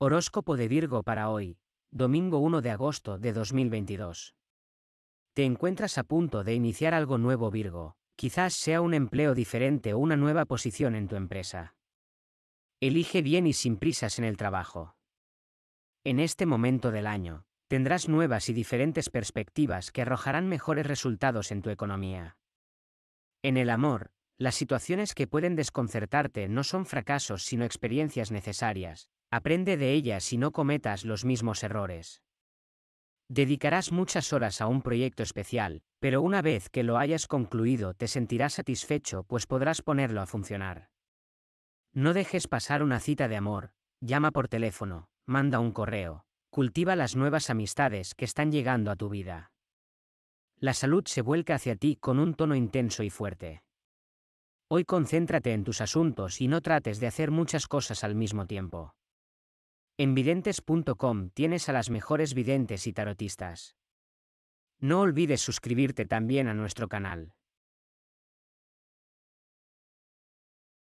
Horóscopo de Virgo para hoy, domingo 1 de agosto de 2022. Te encuentras a punto de iniciar algo nuevo Virgo, quizás sea un empleo diferente o una nueva posición en tu empresa. Elige bien y sin prisas en el trabajo. En este momento del año, tendrás nuevas y diferentes perspectivas que arrojarán mejores resultados en tu economía. En el amor, las situaciones que pueden desconcertarte no son fracasos sino experiencias necesarias, Aprende de ella y no cometas los mismos errores. Dedicarás muchas horas a un proyecto especial, pero una vez que lo hayas concluido te sentirás satisfecho pues podrás ponerlo a funcionar. No dejes pasar una cita de amor, llama por teléfono, manda un correo, cultiva las nuevas amistades que están llegando a tu vida. La salud se vuelca hacia ti con un tono intenso y fuerte. Hoy concéntrate en tus asuntos y no trates de hacer muchas cosas al mismo tiempo. En videntes.com tienes a las mejores videntes y tarotistas. No olvides suscribirte también a nuestro canal.